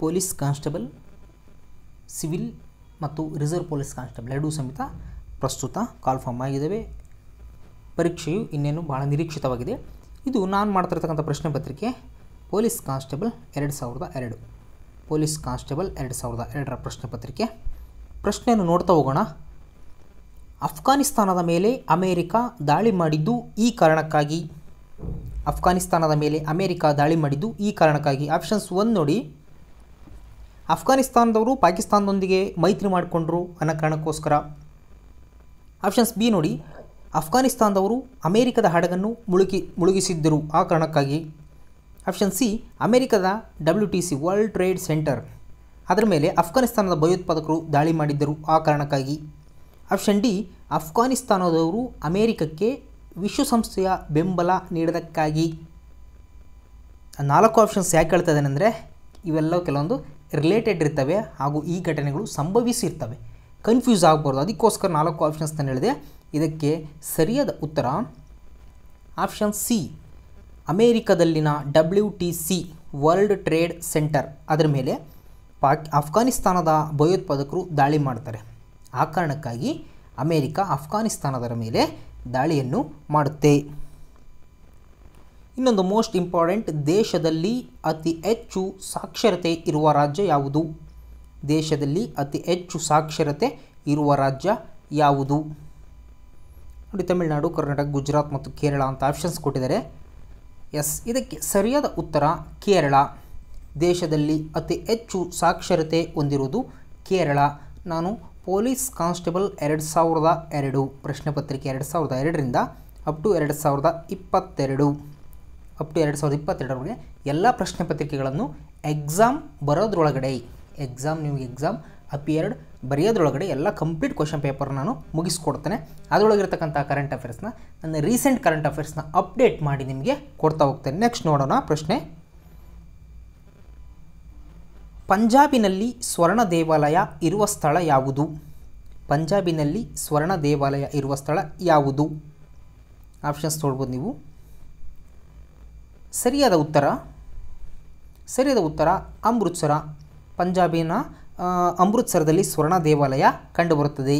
police constable civil ಮತ್ತು reserve police constable ಎರಡೂ ಸಮೇತ ಪ್ರಸ್ತುತ ಕಾಲ್ಫಾರ್ಮ್ ಆಗಿದ್ದಾವೆ ಪರೀಕ್ಷೆಯು ಇನ್ನೇನು ಭಾಳ ನಿರೀಕ್ಷಿತವಾಗಿದೆ ಇದು ನಾನು ಮಾಡ್ತಿರ್ತಕ್ಕಂಥ ಪ್ರಶ್ನೆ ಪತ್ರಿಕೆ ಪೊಲೀಸ್ ಕಾನ್ಸ್ಟೇಬಲ್ ಎರಡು ಸಾವಿರದ ಎರಡು ಪೊಲೀಸ್ ಕಾನ್ಸ್ಟೇಬಲ್ ಎರಡು ಸಾವಿರದ ಎರಡರ ಪ್ರಶ್ನೆ ಪತ್ರಿಕೆ ಪ್ರಶ್ನೆಯನ್ನು ನೋಡ್ತಾ ಹೋಗೋಣ ಅಫ್ಘಾನಿಸ್ತಾನದ ಮೇಲೆ ಅಮೇರಿಕಾ ದಾಳಿ ಮಾಡಿದ್ದು ಈ ಕಾರಣಕ್ಕಾಗಿ ಅಫ್ಘಾನಿಸ್ತಾನದ ಮೇಲೆ ಅಮೇರಿಕ ದಾಳಿ ಮಾಡಿದ್ದು ಈ ಕಾರಣಕ್ಕಾಗಿ ಆಪ್ಷನ್ಸ್ ಒಂದು ನೋಡಿ ಅಫ್ಘಾನಿಸ್ತಾನದವರು ಪಾಕಿಸ್ತಾನದೊಂದಿಗೆ ಮೈತ್ರಿ ಮಾಡಿಕೊಂಡ್ರು ಅನ್ನೋ ಕಾರಣಕ್ಕೋಸ್ಕರ ಆಪ್ಷನ್ಸ್ ಬಿ ನೋಡಿ ಅಫ್ಘಾನಿಸ್ತಾನದವರು ಅಮೇರಿಕದ ಹಡಗನ್ನು ಮುಳುಗಿ ಮುಳುಗಿಸಿದ್ದರು ಆ ಕಾರಣಕ್ಕಾಗಿ ಆಪ್ಷನ್ ಸಿ ಅಮೇರಿಕದ W T C world trade center ಅದರ ಮೇಲೆ ಅಫ್ಘಾನಿಸ್ತಾನದ ಭಯೋತ್ಪಾದಕರು ದಾಳಿ ಮಾಡಿದ್ದರು ಆ ಕಾರಣಕ್ಕಾಗಿ ಆಪ್ಷನ್ ಡಿ ಅಫ್ಘಾನಿಸ್ತಾನದವರು ಅಮೇರಿಕಕ್ಕೆ ವಿಶ್ವಸಂಸ್ಥೆಯ ಬೆಂಬಲ ನೀಡೋದಕ್ಕಾಗಿ ನಾಲ್ಕು ಆಪ್ಷನ್ಸ್ ಯಾಕೆ ಹೇಳ್ತಾ ಇದ್ದೇನೆಂದರೆ ಇವೆಲ್ಲ ಕೆಲವೊಂದು ರಿಲೇಟೆಡ್ ಇರ್ತವೆ ಹಾಗೂ ಈ ಘಟನೆಗಳು ಸಂಭವಿಸಿರ್ತವೆ ಕನ್ಫ್ಯೂಸ್ ಆಗಬಾರ್ದು ಅದಕ್ಕೋಸ್ಕರ ನಾಲ್ಕು ಆಪ್ಷನ್ಸ್ ನಾನು ಹೇಳಿದೆ ಇದಕ್ಕೆ ಸರಿಯಾದ ಉತ್ತರ ಆಪ್ಷನ್ ಸಿ ಅಮೇರಿಕದಲ್ಲಿನ W T C world trade center ಅದರ ಮೇಲೆ ಪಾಕ್ ಅಫ್ಘಾನಿಸ್ತಾನದ ಭಯೋತ್ಪಾದಕರು ದಾಳಿ ಮಾಡ್ತಾರೆ ಆ ಕಾರಣಕ್ಕಾಗಿ ಅಮೇರಿಕ ಅಫ್ಘಾನಿಸ್ತಾನದರ ಮೇಲೆ ದಾಳಿಯನ್ನು ಮಾಡುತ್ತೆ ಇನ್ನೊಂದು ಮೋಸ್ಟ್ ಇಂಪಾರ್ಟೆಂಟ್ ದೇಶದಲ್ಲಿ ಅತಿ ಹೆಚ್ಚು ಸಾಕ್ಷರತೆ ಇರುವ ರಾಜ್ಯ ಯಾವುದು ದೇಶದಲ್ಲಿ ಅತಿ ಹೆಚ್ಚು ಸಾಕ್ಷರತೆ ಇರುವ ರಾಜ್ಯ ಯಾವುದು ನೋಡಿ ತಮಿಳುನಾಡು ಕರ್ನಾಟಕ ಗುಜರಾತ್ ಮತ್ತು ಕೇರಳ ಅಂತ ಆಪ್ಷನ್ಸ್ ಕೊಟ್ಟಿದ್ದಾರೆ ಎಸ್ ಇದಕ್ಕೆ ಸರಿಯಾದ ಉತ್ತರ ಕೇರಳ ದೇಶದಲ್ಲಿ ಅತಿ ಹೆಚ್ಚು ಸಾಕ್ಷರತೆ ಹೊಂದಿರುವುದು ಕೇರಳ ನಾನು ಪೊಲೀಸ್ ಕಾನ್ಸ್ಟೇಬಲ್ ಎರಡು ಸಾವಿರದ ಎರಡು ಪ್ರಶ್ನೆ ಪತ್ರಿಕೆ ಎರಡು ಸಾವಿರದ ಎರಡರಿಂದ ಅಪ್ ಟು ಎರಡು ಸಾವಿರದ ಇಪ್ಪತ್ತೆರಡು ಅಪ್ ಟು ಎರಡು ಸಾವಿರದ ಇಪ್ಪತ್ತೆರಡರವರೆಗೆ ಎಲ್ಲ ಪ್ರಶ್ನೆ ಪತ್ರಿಕೆಗಳನ್ನು ಎಕ್ಸಾಮ್ ಬರೋದ್ರೊಳಗಡೆ ಎಕ್ಸಾಮ್ ನೀವು ಎಕ್ಸಾಮ್ ಅಪಿಯರ್ಡ್ ಬರೆಯೋದ್ರೊಳಗಡೆ ಎಲ್ಲ ಕಂಪ್ಲೀಟ್ ಕ್ವಶನ್ ಪೇಪರ್ ನಾನು ಮುಗಿಸ್ಕೊಡ್ತೇನೆ ಅದರೊಳಗಿರ್ತಕ್ಕಂಥ ಕರೆಂಟ್ ಅಫೇರ್ಸ್ನ ನನ್ನ ರೀಸೆಂಟ್ ಕರೆಂಟ್ ಅಫೇರ್ಸ್ನ ಅಪ್ಡೇಟ್ ಮಾಡಿ ನಿಮಗೆ ಕೊಡ್ತಾ ಹೋಗ್ತೇನೆ ನೆಕ್ಸ್ಟ್ ನೋಡೋಣ ಪ್ರಶ್ನೆ ಪಂಜಾಬಿನಲ್ಲಿ ಸ್ವರ್ಣ ದೇವಾಲಯ ಇರುವ ಸ್ಥಳ ಯಾವುದು ಪಂಜಾಬಿನಲ್ಲಿ ಸ್ವರ್ಣ ದೇವಾಲಯ ಇರುವ ಸ್ಥಳ ಯಾವುದು ಆಪ್ಷನ್ಸ್ ನೋಡ್ಬೋದು ನೀವು ಸರಿಯಾದ ಉತ್ತರ ಸರಿಯಾದ ಉತ್ತರ ಅಮೃತ್ಸರ ಪಂಜಾಬಿನ ಅಮೃತ್ಸರದಲ್ಲಿ ಸ್ವರ್ಣ ದೇವಾಲಯ ಕಂಡುಬರುತ್ತದೆ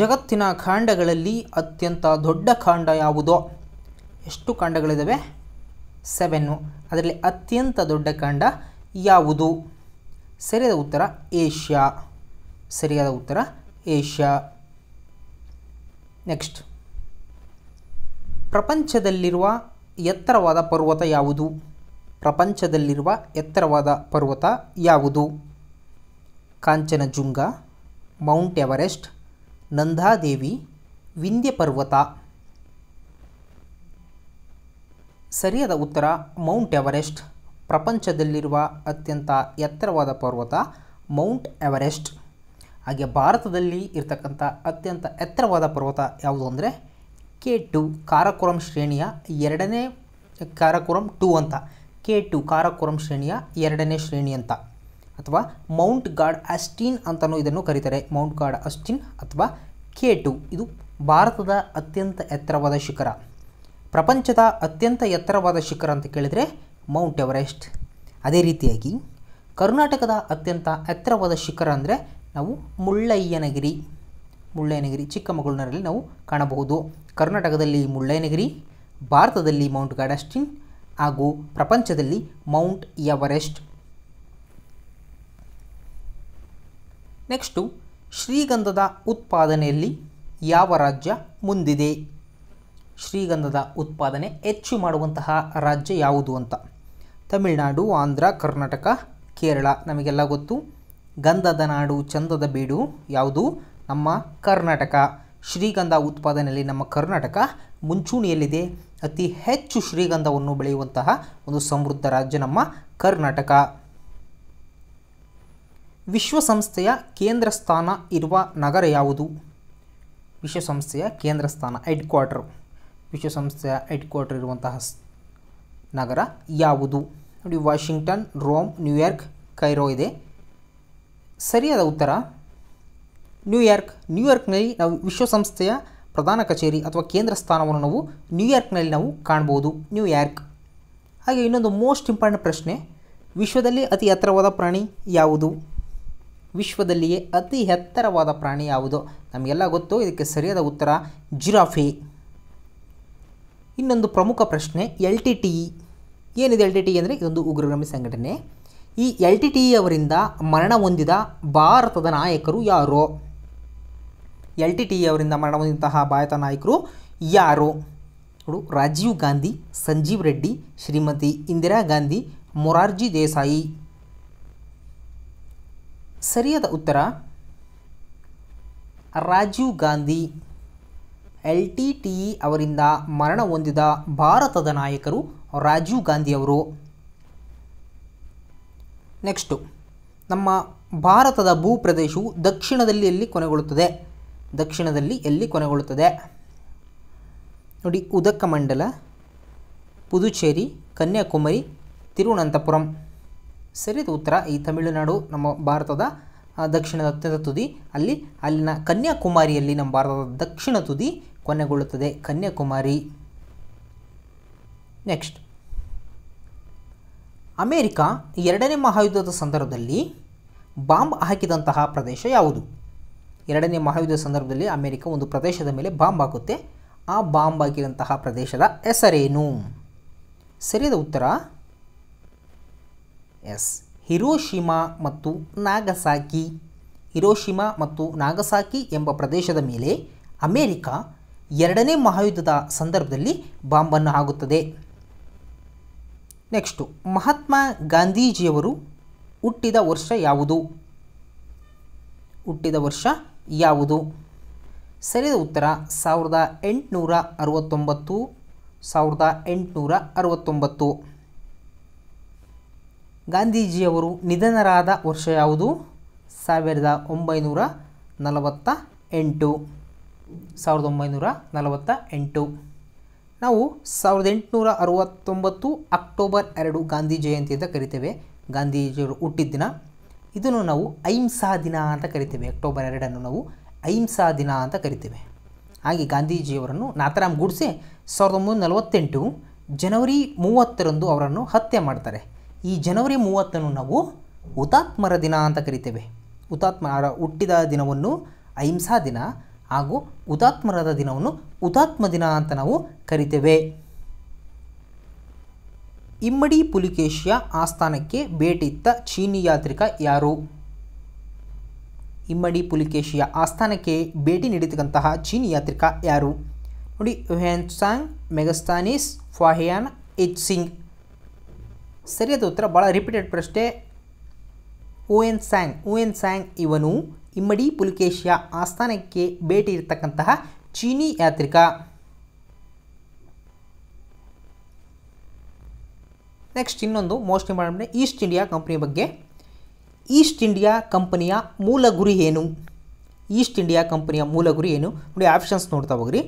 ಜಗತ್ತಿನ ಕಾಂಡಗಳಲ್ಲಿ ಅತ್ಯಂತ ದೊಡ್ಡ ಕಾಂಡ ಯಾವುದೋ ಎಷ್ಟು ಕಾಂಡಗಳಿದ್ದಾವೆ ಸೆವೆನ್ನು ಅದರಲ್ಲಿ ಅತ್ಯಂತ ದೊಡ್ಡ ಕಾಂಡ ಯಾವುದು ಸರಿಯಾದ ಉತ್ತರ ಏಷ್ಯಾ ಸರಿಯಾದ ಉತ್ತರ ಏಷ್ಯಾ ನೆಕ್ಸ್ಟ್ ಪ್ರಪಂಚದಲ್ಲಿರುವ ಎತ್ತರವಾದ ಪರ್ವತ ಯಾವುದು ಪ್ರಪಂಚದಲ್ಲಿರುವ ಎತ್ತರವಾದ ಪರ್ವತ ಯಾವುದು ಕಾಂಚನಜುಂಗ ಮೌಂಟ್ ಎವರೆಸ್ಟ್ ನಂದಾದೇವಿ ವಿಂಧ್ಯ ಪರ್ವತ ಸರಿಯಾದ ಉತ್ತರ ಮೌಂಟ್ ಎವರೆಸ್ಟ್ ಪ್ರಪಂಚದಲ್ಲಿರುವ ಅತ್ಯಂತ ಎತ್ತರವಾದ ಪರ್ವತ ಮೌಂಟ್ ಎವರೆಸ್ಟ್ ಹಾಗೆ ಭಾರತದಲ್ಲಿ ಇರತಕ್ಕಂಥ ಅತ್ಯಂತ ಎತ್ತರವಾದ ಪರ್ವತ ಯಾವುದು ಅಂದರೆ ಕೆ ಟು ಕಾರಕುರಂ ಶ್ರೇಣಿಯ ಎರಡನೇ ಕಾರಕುರಂ ಟು ಅಂತ ಕೆ ಟು ಕಾರಕುರಂ ಶ್ರೇಣಿಯ ಎರಡನೇ ಶ್ರೇಣಿ ಅಂತ ಅಥವಾ ಮೌಂಟ್ ಗಾಡ್ ಅಸ್ಟಿನ್ ಅಂತಲೂ ಇದನ್ನು ಕರೀತಾರೆ ಮೌಂಟ್ ಗಾಡ್ ಅಸ್ಟಿನ್ ಅಥವಾ ಕೆ ಟು ಇದು ಭಾರತದ ಅತ್ಯಂತ ಎತ್ತರವಾದ ಶಿಖರ ಪ್ರಪಂಚದ ಅತ್ಯಂತ ಎತ್ತರವಾದ ಶಿಖರ ಅಂತ ಕೇಳಿದರೆ ಮೌಂಟ್ ಎವರೆಸ್ಟ್ ಅದೇ ರೀತಿಯಾಗಿ ಕರ್ನಾಟಕದ ಅತ್ಯಂತ ಎತ್ತರವಾದ ಶಿಖರ ಅಂದರೆ ನಾವು ಮುಳ್ಳಯ್ಯನಗಿರಿ ಮುಳ್ಳಯ್ಯನಗಿರಿ ಚಿಕ್ಕಮಗಳೂರಿನಲ್ಲಿ ನಾವು ಕಾಣಬಹುದು ಕರ್ನಾಟಕದಲ್ಲಿ ಮುಳ್ಳಯ್ಯನಗಿರಿ ಭಾರತದಲ್ಲಿ ಮೌಂಟ್ ಗಾಡಸ್ಟಿನ್ ಹಾಗೂ ಪ್ರಪಂಚದಲ್ಲಿ ಮೌಂಟ್ ಎವರೆಸ್ಟ್ ನೆಕ್ಸ್ಟು ಶ್ರೀಗಂಧದ ಉತ್ಪಾದನೆಯಲ್ಲಿ ಯಾವ ರಾಜ್ಯ ಮುಂದಿದೆ ಶ್ರೀಗಂಧದ ಉತ್ಪಾದನೆ ಹೆಚ್ಚು ಮಾಡುವಂತಹ ರಾಜ್ಯ ಯಾವುದು ಅಂತ ತಮಿಳುನಾಡು ಆಂಧ್ರ ಕರ್ನಾಟಕ ಕೇರಳ ನಮಗೆಲ್ಲ ಗೊತ್ತು ಗಂಧದ ನಾಡು ಚಂದದ ಬೀಡು ಯಾವುದು ನಮ್ಮ ಕರ್ನಾಟಕ ಶ್ರೀಗಂಧ ಉತ್ಪಾದನೆಯಲ್ಲಿ ನಮ್ಮ ಕರ್ನಾಟಕ ಮುಂಚೂಣಿಯಲ್ಲಿದೆ ಅತಿ ಹೆಚ್ಚು ಶ್ರೀಗಂಧವನ್ನು ಬೆಳೆಯುವಂತಹ ಒಂದು ಸಮೃದ್ಧ ರಾಜ್ಯ ನಮ್ಮ ಕರ್ನಾಟಕ ವಿಶ್ವಸಂಸ್ಥೆಯ ಕೇಂದ್ರ ಸ್ಥಾನ ಇರುವ ನಗರ ಯಾವುದು ವಿಶ್ವಸಂಸ್ಥೆಯ ಕೇಂದ್ರ ಸ್ಥಾನ ಹೆಡ್ ಕ್ವಾರ್ಟರ್ ವಿಶ್ವಸಂಸ್ಥೆಯ ಹೆಡ್ ಕ್ವಾರ್ಟರ್ ಇರುವಂತಹ ನಗರ ಯಾವುದು ನೋಡಿ ವಾಷಿಂಗ್ಟನ್ ರೋಮ್ ನ್ಯೂಯಾರ್ಕ್ ಕೈರೋ ಇದೆ ಸರಿಯಾದ ಉತ್ತರ ನ್ಯೂಯಾರ್ಕ್ ನ್ಯೂಯಾರ್ಕ್ನಲ್ಲಿ ನಾವು ವಿಶ್ವಸಂಸ್ಥೆಯ ಪ್ರಧಾನ ಕಚೇರಿ ಅಥವಾ ಕೇಂದ್ರ ಸ್ಥಾನವನ್ನು ನಾವು ನ್ಯೂಯಾರ್ಕ್ನಲ್ಲಿ ನಾವು ಕಾಣ್ಬೋದು ನ್ಯೂಯಾರ್ಕ್ ಹಾಗೆ ಇನ್ನೊಂದು ಮೋಸ್ಟ್ ಇಂಪಾರ್ಟೆಂಟ್ ಪ್ರಶ್ನೆ ವಿಶ್ವದಲ್ಲಿ ಅತಿ ಎತ್ತರವಾದ ಪ್ರಾಣಿ ಯಾವುದು ವಿಶ್ವದಲ್ಲಿಯೇ ಅತಿ ಎತ್ತರವಾದ ಪ್ರಾಣಿ ಯಾವುದು ನಮಗೆಲ್ಲ ಗೊತ್ತು ಇದಕ್ಕೆ ಸರಿಯಾದ ಉತ್ತರ ಜಿರಾಫೆ ಇನ್ನೊಂದು ಪ್ರಮುಖ ಪ್ರಶ್ನೆ ಎಲ್ ಟಿ ಟಿ ಏನಿದೆ ಎಲ್ ಟಿ ಟಿ ಅಂದರೆ ಇದೊಂದು ಉಗ್ರಗಾಮಿ ಸಂಘಟನೆ ಈ ಎಲ್ ಟಿ ಟಿ ಅವರಿಂದ ಮರಣ ಹೊಂದಿದ ಭಾರತದ ನಾಯಕರು ಯಾರೋ ಎಲ್ ಟಿ ಟಿ ಅವರಿಂದ ಮರಣ ಹೊಂದಿದಂತಹ ಭಾರತ ನಾಯಕರು ಯಾರು ನೋಡು ರಾಜೀವ್ ಗಾಂಧಿ ಸಂಜೀವ್ ರೆಡ್ಡಿ ಶ್ರೀಮತಿ ಇಂದಿರಾ ಗಾಂಧಿ ಮೊರಾರ್ಜಿ ದೇಸಾಯಿ ಸರಿಯಾದ ಉತ್ತರ Rajiv Gandhi L T T E ಅವರಿಂದ ಮರಣ ಹೊಂದಿದ ಭಾರತದ ನಾಯಕರು ರಾಜೀವ್ ಗಾಂಧಿ ಅವರು ನೆಕ್ಸ್ಟು ನಮ್ಮ ಭಾರತದ ಭೂಪ್ರದೇಶವು ದಕ್ಷಿಣದಲ್ಲಿ ಎಲ್ಲಿ ಕೊನೆಗೊಳ್ಳುತ್ತದೆ ದಕ್ಷಿಣದಲ್ಲಿ ಎಲ್ಲಿ ಕೊನೆಗೊಳ್ಳುತ್ತದೆ ನೋಡಿ ಉದಕ್ಕಮಂಡಲ ಪುದುಚೇರಿ ಕನ್ಯಾಕುಮಾರಿ ತಿರುವನಂತಪುರಂ ಸರಿಯಾದ ಉತ್ತರ ಈ ತಮಿಳುನಾಡು ನಮ್ಮ ಭಾರತದ ದಕ್ಷಿಣದ ಅತ್ಯಂತ ತುದಿ ಅಲ್ಲಿ ಅಲ್ಲಿನ ಕನ್ಯಾಕುಮಾರಿಯಲ್ಲಿ ನಮ್ಮ ಭಾರತದ ದಕ್ಷಿಣ ತುದಿ ಕೊನೆಗೊಳ್ಳುತ್ತದೆ ಕನ್ಯಾಕುಮಾರಿ ನೆಕ್ಸ್ಟ್ ಅಮೇರಿಕಾ ಎರಡನೇ ಮಹಾಯುದ್ಧದ ಸಂದರ್ಭದಲ್ಲಿ ಬಾಂಬ್ ಹಾಕಿದಂತಹ ಪ್ರದೇಶ ಯಾವುದು ಎರಡನೇ ಮಹಾಯುದ್ಧ ಸಂದರ್ಭದಲ್ಲಿ ಅಮೆರಿಕ ಒಂದು ಪ್ರದೇಶದ ಮೇಲೆ ಬಾಂಬ್ ಹಾಕುತ್ತೆ ಆ ಬಾಂಬ್ ಹಾಕಿದಂತಹ ಪ್ರದೇಶದ ಹೆಸರೇನು ಸರಿಯಾದ ಉತ್ತರ ಎಸ್ ಹಿರೋಶಿಮಾ ಮತ್ತು ನಾಗಸಾಕಿ ಹಿರೋಶಿಮಾ ಮತ್ತು ನಾಗಸಾಕಿ ಎಂಬ ಪ್ರದೇಶದ ಮೇಲೆ ಅಮೇರಿಕ ಎರಡನೇ ಮಹಾಯುದ್ಧದ ಸಂದರ್ಭದಲ್ಲಿ ಬಾಂಬನ್ನು ಆಗುತ್ತದೆ ನೆಕ್ಸ್ಟು ಮಹಾತ್ಮ ಗಾಂಧೀಜಿಯವರು ಹುಟ್ಟಿದ ವರ್ಷ ಯಾವುದು ಹುಟ್ಟಿದ ವರ್ಷ ಯಾವುದು ಸರಿಯಾದ ಉತ್ತರ ಸಾವಿರದ ಎಂಟುನೂರ ಅರವತ್ತೊಂಬತ್ತು ಸಾವಿರದ ಎಂಟುನೂರ ಅರವತ್ತೊಂಬತ್ತು ಗಾಂಧೀಜಿಯವರು ನಿಧನರಾದ ವರ್ಷ ಯಾವುದು ಸಾವಿರದ ಒಂಬೈನೂರ ನಲವತ್ತ ಎಂಟು ಸಾವಿರದ ಒಂಬೈನೂರ ನಲವತ್ತ ಎಂಟು ನಾವು ಸಾವಿರದ ಎಂಟುನೂರ ಅರವತ್ತೊಂಬತ್ತು ಅಕ್ಟೋಬರ್ ಎರಡು ಗಾಂಧಿ ಜಯಂತಿ ಅಂತ ಕರಿತೇವೆ ಗಾಂಧೀಜಿಯವರು ಹುಟ್ಟಿದ ದಿನ ಇದನ್ನು ನಾವು ಅಹಿಂಸಾ ದಿನ ಅಂತ ಕರಿತೇವೆ ಅಕ್ಟೋಬರ್ ಎರಡನ್ನು ನಾವು ಅಹಿಂಸಾ ದಿನ ಅಂತ ಕರಿತೇವೆ ಹಾಗೆ ಗಾಂಧೀಜಿಯವರನ್ನು ನಾಥರಾಮ್ ಗುಡ್ಸೆ ಸಾವಿರದ ಒಂಬೈನೂರ ನಲವತ್ತೆಂಟು ಜನವರಿ ಮೂವತ್ತರಂದು ಅವರನ್ನು ಹತ್ಯೆ ಮಾಡ್ತಾರೆ ಈ ಜನವರಿ ಮೂವತ್ತನ್ನು ನಾವು ಹುತಾತ್ಮರ ದಿನ ಅಂತ ಕರಿತೇವೆ ಹುತಾತ್ಮ ಹುಟ್ಟಿದ ದಿನವನ್ನು ಅಹಿಂಸಾ ದಿನ ಹಾಗೂ ಹುತಾತ್ಮರಾದ ದಿನವನ್ನು ಹುತಾತ್ಮ ದಿನ ಅಂತ ನಾವು ಕರಿತೇವೆ ಇಮ್ಮಡಿ ಪುಲಿಕೇಶಿಯ ಆಸ್ಥಾನಕ್ಕೆ ಭೇಟಿತ್ತ ಚೀನಿ ಯಾತ್ರಿಕ ಯಾರು ಇಮ್ಮಡಿ ಪುಲಿಕೇಶಿಯ ಆಸ್ಥಾನಕ್ಕೆ ಭೇಟಿ ನೀಡತಕ್ಕಂತಹ ಚೀನಿ ಯಾತ್ರಿಕ ಯಾರು ನೋಡಿ ಹ್ಯಾನ್ಸಾಂಗ್ ಮೆಗಸ್ತಾನಿಸ್ ಫಾಹಿಯಾನ್ ಎಚ್ ಸಿಂಗ್ ಸರಿಯಾದ ಉತ್ತರ ಭಾಳ ರಿಪೀಟೆಡ್ ಪ್ರಶ್ನೆ ಓಎನ್ ಸ್ಯಾಂಗ್ ಓಎನ್ ಸ್ಯಾಂಗ್ ಇವನು ಇಮ್ಮಡಿ ಪುಲಿಕೇಶಿಯ ಆಸ್ಥಾನಕ್ಕೆ ಭೇಟಿ ಇರತಕ್ಕಂತಹ ಚೀನಿ ಯಾತ್ರಿಕ ನೆಕ್ಸ್ಟ್ ಇನ್ನೊಂದು most important East India Company ಬಗ್ಗೆ ಈಸ್ಟ್ ಇಂಡಿಯಾ ಕಂಪನಿಯ ಮೂಲ ಗುರಿ ಏನು ಈಸ್ಟ್ ಇಂಡಿಯಾ ಕಂಪನಿಯ ಮೂಲ ಗುರಿ ಏನು ನೋಡಿ ಆಪ್ಷನ್ಸ್ ನೋಡ್ತಾ ಹೋಗ್ರಿ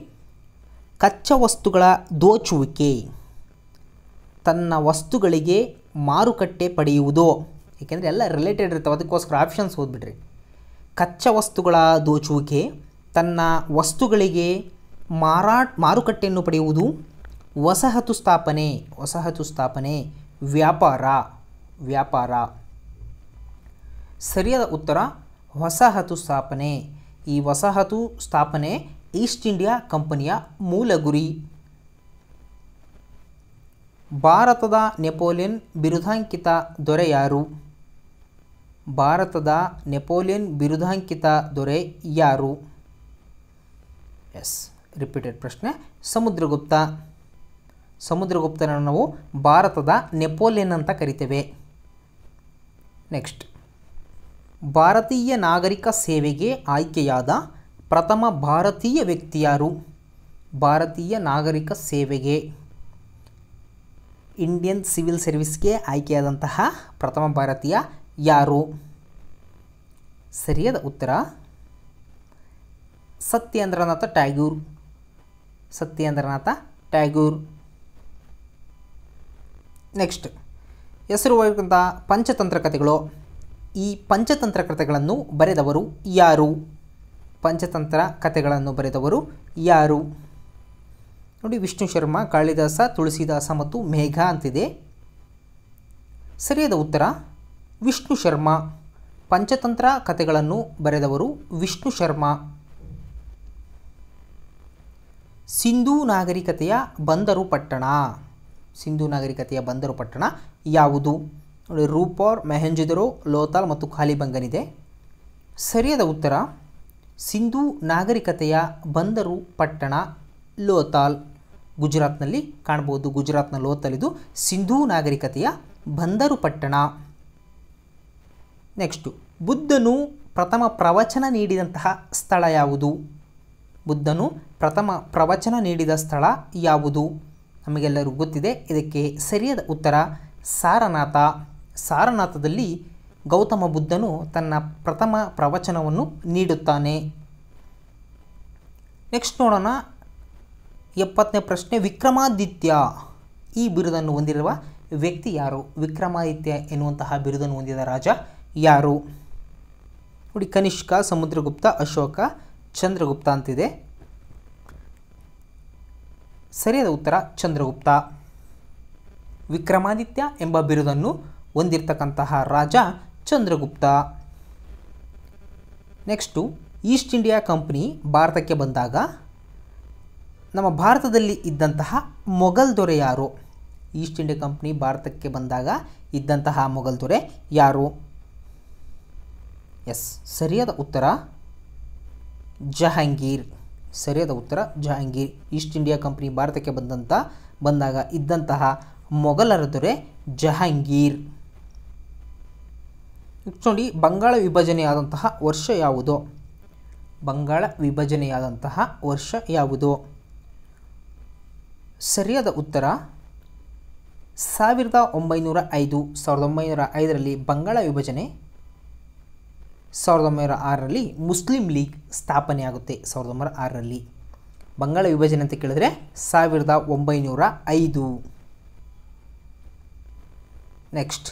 ಕಚ್ಚಾ ವಸ್ತುಗಳ ದೋಚುವಿಕೆ ತನ್ನ ವಸ್ತುಗಳಿಗೆ ಮಾರುಕಟ್ಟೆ ಪಡೆಯುವುದು ಏಕೆಂದರೆ ಎಲ್ಲ ರಿಲೇಟೆಡ್ ಇರ್ತವೆ ಅದಕ್ಕೋಸ್ಕರ ಆಪ್ಷನ್ಸ್ ಓದ್ಬಿಡ್ರಿ ಕಚ್ಚಾ ವಸ್ತುಗಳ ದೋಚುವಿಕೆ ತನ್ನ ವಸ್ತುಗಳಿಗೆ ಮಾರಾಟ ಮಾರುಕಟ್ಟೆಯನ್ನು ಪಡೆಯುವುದು ವಸಾಹತು ಸ್ಥಾಪನೆ ವಸಾಹತು ಸ್ಥಾಪನೆ ವ್ಯಾಪಾರ ವ್ಯಾಪಾರ ಸರಿಯಾದ ಉತ್ತರ ವಸಾಹತು ಸ್ಥಾಪನೆ ಈ ವಸಾಹತು ಸ್ಥಾಪನೆ ಈಸ್ಟ್ ಇಂಡಿಯಾ ಕಂಪನಿಯ ಮೂಲ ಗುರಿ ಭಾರತದ ನೆಪೋಲಿಯನ್ ಬಿರುದಾಂಕಿತ ದೊರೆ ಯಾರು ಭಾರತದ ನೆಪೋಲಿಯನ್ ಬಿರುದಾಂಕಿತ ದೊರೆ ಯಾರು ಎಸ್ ರಿಪೀಟೆಡ್ ಪ್ರಶ್ನೆ ಸಮುದ್ರಗುಪ್ತ ಸಮುದ್ರಗುಪ್ತನನ್ನು ನಾವು ಭಾರತದ ನೆಪೋಲಿಯನ್ ಅಂತ ಕರಿತೇವೆ ನೆಕ್ಸ್ಟ್ ಭಾರತೀಯ ನಾಗರಿಕ ಸೇವೆಗೆ ಆಯ್ಕೆಯಾದ ಪ್ರಥಮ ಭಾರತೀಯ ವ್ಯಕ್ತಿ ಯಾರು ಭಾರತೀಯ ನಾಗರಿಕ ಸೇವೆಗೆ ಇಂಡಿಯನ್ ಸಿವಿಲ್ ಸರ್ವಿಸ್ಗೆ ಆಯ್ಕೆಯಾದಂತಹ ಪ್ರಥಮ ಭಾರತೀಯ ಯಾರು ಸರಿಯಾದ ಉತ್ತರ ಸತ್ಯೇಂದ್ರನಾಥ ಟ್ಯಾಗೂರ್ ಸತ್ಯೇಂದ್ರನಾಥ ಟ್ಯಾಗೂರ್ ನೆಕ್ಸ್ಟ್ ಹೆಸರುವಾದಂಥ ಪಂಚತಂತ್ರ ಕಥೆಗಳು ಈ ಪಂಚತಂತ್ರ ಕಥೆಗಳನ್ನು ಬರೆದವರು ಯಾರು ಪಂಚತಂತ್ರ ಕಥೆಗಳನ್ನು ಬರೆದವರು ಯಾರು ನೋಡಿ ವಿಷ್ಣು ಶರ್ಮಾ ಕಾಳಿದಾಸ ತುಳಸಿದಾಸ ಮತ್ತು ಮೇಘ ಅಂತಿದೆ ಸರಿಯಾದ ಉತ್ತರ ವಿಷ್ಣು ಶರ್ಮಾ ಪಂಚತಂತ್ರ ಕಥೆಗಳನ್ನು ಬರೆದವರು ವಿಷ್ಣು ಶರ್ಮಾ ಸಿಂಧೂ ನಾಗರಿಕತೆಯ ಬಂದರು ಪಟ್ಟಣ ಸಿಂಧು ನಾಗರಿಕತೆಯ ಬಂದರು ಪಟ್ಟಣ ಯಾವುದು ನೋಡಿ ರೂಪೋರ್ ಮೆಹೆಂಜುದರು ಲೋತಾಲ್ ಮತ್ತು ಖಾಲಿಬಂಗನಿದೆ ಸರಿಯಾದ ಉತ್ತರ ಸಿಂಧೂ ನಾಗರಿಕತೆಯ ಬಂದರು ಪಟ್ಟಣ ಲೋತಾಲ್ ಗುಜರಾತ್ನಲ್ಲಿ ಕಾಣ್ಬೋದು ಗುಜರಾತ್ನ ಲೋತಾಲ್ ಇದು ಸಿಂಧೂ ನಾಗರಿಕತೆಯ ಬಂದರು ಪಟ್ಟಣ ನೆಕ್ಸ್ಟು ಬುದ್ಧನು ಪ್ರಥಮ ಪ್ರವಚನ ನೀಡಿದಂತಹ ಸ್ಥಳ ಯಾವುದು ಬುದ್ಧನು ಪ್ರಥಮ ಪ್ರವಚನ ನೀಡಿದ ಸ್ಥಳ ಯಾವುದು ನಮಗೆಲ್ಲರೂ ಗೊತ್ತಿದೆ ಇದಕ್ಕೆ ಸರಿಯಾದ ಉತ್ತರ ಸಾರನಾಥ ಸಾರನಾಥದಲ್ಲಿ ಗೌತಮ ಬುದ್ಧನು ತನ್ನ ಪ್ರಥಮ ಪ್ರವಚನವನ್ನು ನೀಡುತ್ತಾನೆ ನೆಕ್ಸ್ಟ್ ನೋಡೋಣ ಎಪ್ಪತ್ತನೇ ಪ್ರಶ್ನೆ ವಿಕ್ರಮಾದಿತ್ಯ ಈ ಬಿರುದನ್ನು ಹೊಂದಿರುವ ವ್ಯಕ್ತಿ ಯಾರು ವಿಕ್ರಮಾದಿತ್ಯ ಎನ್ನುವಂತಹ ಬಿರುದನ್ನು ಹೊಂದಿದ ರಾಜ ಯಾರು ನೋಡಿ ಕನಿಷ್ಕ ಸಮುದ್ರಗುಪ್ತ ಅಶೋಕ ಚಂದ್ರಗುಪ್ತ ಅಂತಿದೆ ಸರಿಯಾದ ಉತ್ತರ ಚಂದ್ರಗುಪ್ತ ವಿಕ್ರಮಾದಿತ್ಯ ಎಂಬ ಬಿರುದನ್ನು ಹೊಂದಿರತಕ್ಕಂತಹ ರಾಜ Chandragupta next East India Company ಭಾರತಕ್ಕೆ ಬಂದಾಗ ನಮ್ಮ ಭಾರತದಲ್ಲಿ ಇದ್ದಂತಹ ಮೊಘಲ್ ದೊರೆ ಯಾರು ಈಸ್ಟ್ ಇಂಡಿಯಾ ಕಂಪ್ನಿ ಭಾರತಕ್ಕೆ ಬಂದಾಗ ಇದ್ದಂತಹ ಮೊಘಲ್ ದೊರೆ ಯಾರು ಎಸ್ ಸರಿಯಾದ ಉತ್ತರ ಜಹಾಂಗೀರ್ ಸರಿಯಾದ ಉತ್ತರ ಜಹಾಂಗೀರ್ ಈಸ್ಟ್ ಇಂಡಿಯಾ ಕಂಪನಿ ಭಾರತಕ್ಕೆ ಬಂದಂತ ಬಂದಾಗ ಇದ್ದಂತಹ ಮೊಘಲರ ದೊರೆ ಜಹಾಂಗೀರ್ ನೋಡಿ ಬಂಗಾಳ ವಿಭಜನೆಯಾದಂತಹ ವರ್ಷ ಯಾವುದು ಬಂಗಾಳ ವಿಭಜನೆಯಾದಂತಹ ವರ್ಷ ಯಾವುದು ಸರಿಯಾದ ಉತ್ತರ ಸಾವಿರದ ಒಂಬೈನೂರ ಐದು ಸಾವಿರದ ಒಂಬೈನೂರ ಐದರಲ್ಲಿ ಬಂಗಾಳ ವಿಭಜನೆ ಸಾವಿರದ ಒಂಬೈನೂರ ಆರರಲ್ಲಿ ಮುಸ್ಲಿಂ ಲೀಗ್ ಸ್ಥಾಪನೆಯಾಗುತ್ತೆ ಸಾವಿರದ ಒಂಬೈನೂರ ಆರರಲ್ಲಿ ಬಂಗಾಳ ವಿಭಜನೆ ಅಂತ ಕೇಳಿದ್ರೆ ಸಾವಿರದ ಒಂಬೈನೂರ ಐದು ನೆಕ್ಸ್ಟ್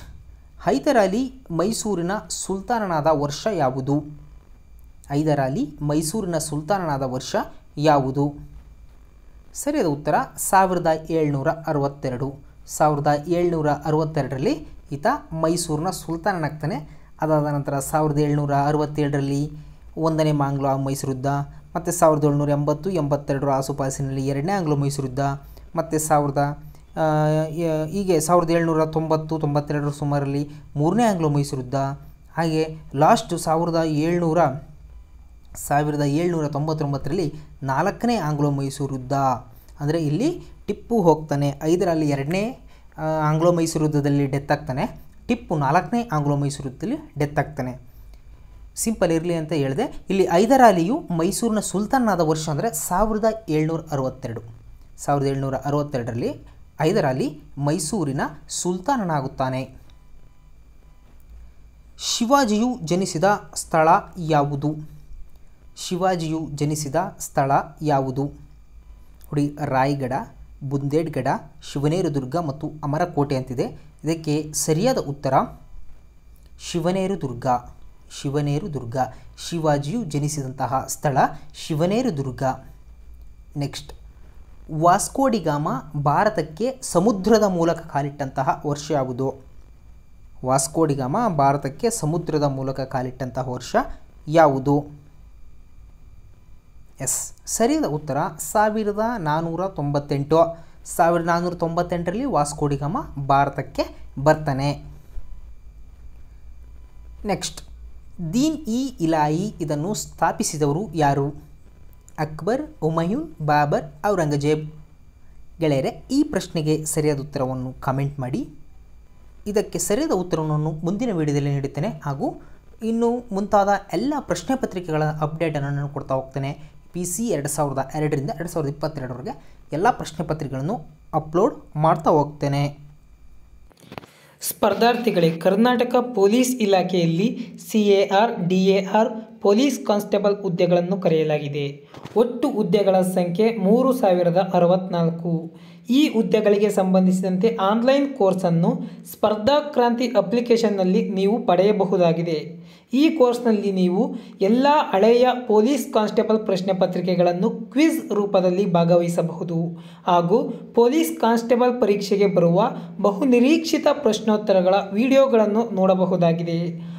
ಹೈದರಾಲಿ ಮೈಸೂರಿನ ಸುಲ್ತಾನನಾದ ವರ್ಷ ಯಾವುದು ಹೈದರಾಲಿ ಮೈಸೂರಿನ ಸುಲ್ತಾನನಾದ ವರ್ಷ ಯಾವುದು ಸರಿಯಾದ ಉತ್ತರ ಸಾವಿರದ ಏಳ್ನೂರ ಅರವತ್ತೆರಡು ಸಾವಿರದ ಏಳ್ನೂರ ಅರವತ್ತೆರಡರಲ್ಲಿ ಈತ ಮೈಸೂರಿನ ಸುಲ್ತಾನನಾಗ್ತಾನೆ ಅದಾದ ನಂತರ ಸಾವಿರದ ಏಳ್ನೂರ ಅರವತ್ತೇಳರಲ್ಲಿ ಒಂದನೇ ಮಾಂಗ್ಲೋ ಮೈಸೂರು ಯುದ್ಧ ಮತ್ತು ಸಾವಿರದ ಏಳ್ನೂರ ಎಂಬತ್ತು ಎಂಬತ್ತೆರಡರ ಆಸುಪಾಸಿನಲ್ಲಿ ಎರಡನೇ ಆಂಗ್ಲೋ ಮೈಸೂರು ಯುದ್ಧ ಮತ್ತು ಸಾವಿರದ ಹೀಗೆ ಸಾವಿರದ ಏಳ್ನೂರ ತೊಂಬತ್ತು ತೊಂಬತ್ತೆರಡರ ಸುಮಾರಲ್ಲಿ ಮೂರನೇ ಆಂಗ್ಲೋ ಮೈಸೂರು ಯುದ್ಧ ಹಾಗೆ ಲಾಸ್ಟು ಸಾವಿರದ ಏಳ್ನೂರ ಸಾವಿರದ ಏಳ್ನೂರ ತೊಂಬತ್ತೊಂಬತ್ತರಲ್ಲಿ ನಾಲ್ಕನೇ ಆಂಗ್ಲೋ ಮೈಸೂರು ಯುದ್ಧ ಅಂದರೆ ಇಲ್ಲಿ ಟಿಪ್ಪು ಹೋಗ್ತಾನೆ ಐದರಲ್ಲಿ ಎರಡನೇ ಆಂಗ್ಲೋ ಮೈಸೂರು ಯುದ್ಧದಲ್ಲಿ ಡೆತ್ ಆಗ್ತಾನೆ ಟಿಪ್ಪು ನಾಲ್ಕನೇ ಆಂಗ್ಲೋ ಮೈಸೂರುದಲ್ಲಿ ಡೆತ್ ಆಗ್ತಾನೆ ಸಿಂಪಲ್ ಇರಲಿ ಅಂತ ಹೇಳಿದೆ ಇಲ್ಲಿ ಐದರ ಮೈಸೂರಿನ ಸುಲ್ತಾನ್ ಆದ ವರ್ಷ ಅಂದರೆ ಸಾವಿರದ ಏಳ್ನೂರ ಅರವತ್ತೆರಡು ಸಾವಿರದ ಏಳ್ನೂರ ಅರವತ್ತೆರಡರಲ್ಲಿ ಐದರ ಮೈಸೂರಿನ ಸುಲ್ತಾನನಾಗುತ್ತಾನೆ ಶಿವಾಜಿಯು ಜನಿಸಿದ ಸ್ಥಳ ಯಾವುದು ಶಿವಾಜಿಯು ಜನಿಸಿದ ಸ್ಥಳ ಯಾವುದು ನೋಡಿ ರಾಯ್ಗಢ ಬುಂದೇಡ್ಗಡ ಶಿವನೇರು ದುರ್ಗ ಮತ್ತು ಅಮರಕೋಟೆ ಅಂತಿದೆ ಇದಕ್ಕೆ ಸರಿಯಾದ ಉತ್ತರ ಶಿವನೇರು ದುರ್ಗ ಶಿವನೇರು ದುರ್ಗ ಶಿವಾಜಿಯು ಜನಿಸಿದಂತಹ ಸ್ಥಳ ಶಿವನೇರು ದುರ್ಗ ನೆಕ್ಸ್ಟ್ ವಾಸ್ಕೋಡಿಗಾಮ ಭಾರತಕ್ಕೆ ಸಮುದ್ರದ ಮೂಲಕ ಕಾಲಿಟ್ಟಂತಹ ವರ್ಷ ಯಾವುದು ವಾಸ್ಕೋಡಿಗಾಮ ಭಾರತಕ್ಕೆ ಸಮುದ್ರದ ಮೂಲಕ ಕಾಲಿಟ್ಟಂತಹ ವರ್ಷ ಯಾವುದು ಎಸ್ ಸರಿಯಾದ ಉತ್ತರ ಸಾವಿರದ ನಾನ್ನೂರ ತೊಂಬತ್ತೆಂಟು ಸಾವಿರದ ನಾನ್ನೂರ ತೊಂಬತ್ತೆಂಟರಲ್ಲಿ ವಾಸ್ಕೋಡಿಗಮ ಭಾರತಕ್ಕೆ ಬರ್ತಾನೆ ನೆಕ್ಸ್ಟ್ ದೀನ್ ಇ ಇಲಾಯಿ ಇದನ್ನು ಸ್ಥಾಪಿಸಿದವರು ಯಾರು ಅಕ್ಬರ್ ಉಮಯೂನ್ ಬಾಬರ್ ಔರಂಗಜೇಬ್ ಗೆಳೆಯರೆ ಈ ಪ್ರಶ್ನೆಗೆ ಸರಿಯಾದ ಉತ್ತರವನ್ನು ಕಮೆಂಟ್ ಮಾಡಿ ಇದಕ್ಕೆ ಸರಿಯಾದ ಉತ್ತರವನ್ನು ಮುಂದಿನ ವೀಡಿಯೋದಲ್ಲಿ ನೀಡುತ್ತೇನೆ ಹಾಗೂ ಇನ್ನು ಮುಂತಾದ ಎಲ್ಲ ಪ್ರಶ್ನೆ ಪತ್ರಿಕೆಗಳ ಅಪ್ಡೇಟನ್ನು ನಾನು ಕೊಡ್ತಾ ಹೋಗ್ತೇನೆ ಪಿ ಸಿ ಎರಡು ಸಾವಿರದ ಎರಡರಿಂದ ಎರಡು ಸಾವಿರದ ಇಪ್ಪತ್ತೆರಡರವರೆಗೆ ಎಲ್ಲ ಪ್ರಶ್ನೆ ಪತ್ರಿಕೆಗಳನ್ನು ಅಪ್ಲೋಡ್ ಮಾಡ್ತಾ ಹೋಗ್ತೇನೆ ಸ್ಪರ್ಧಾರ್ಥಿಗಳೇ ಕರ್ನಾಟಕ ಪೊಲೀಸ್ ಇಲಾಖೆಯಲ್ಲಿ C A R D A R police constable ಹುದ್ದೆಗಳನ್ನು ಕರೆಯಲಾಗಿದೆ ಒಟ್ಟು ಹುದ್ದೆಗಳ ಸಂಖ್ಯೆ ಮೂರು ಸಾವಿರದ ಅರವತ್ತ್ನಾಲ್ಕು ಈ ಹುದ್ದೆಗಳಿಗೆ ಸಂಬಂಧಿಸಿದಂತೆ ಆನ್ಲೈನ್ ಕೋರ್ಸನ್ನು ಸ್ಪರ್ಧಾ ಕ್ರಾಂತಿ ಅಪ್ಲಿಕೇಶನ್ನಲ್ಲಿ ನೀವು ಪಡೆಯಬಹುದಾಗಿದೆ ಈ ಕೋರ್ಸ್ನಲ್ಲಿ ನೀವು ಎಲ್ಲ ಹಳೆಯ ಪೊಲೀಸ್ ಕಾನ್ಸ್ಟೇಬಲ್ ಪ್ರಶ್ನೆ ಪತ್ರಿಕೆಗಳನ್ನು ಕ್ವಿಜ್ ರೂಪದಲ್ಲಿ ಭಾಗವಹಿಸಬಹುದು ಹಾಗೂ ಪೊಲೀಸ್ ಕಾನ್ಸ್ಟೇಬಲ್ ಪರೀಕ್ಷೆಗೆ ಬರುವ ಬಹುನಿರೀಕ್ಷಿತ ಪ್ರಶ್ನೋತ್ತರಗಳ ವಿಡಿಯೋಗಳನ್ನು ನೋಡಬಹುದಾಗಿದೆ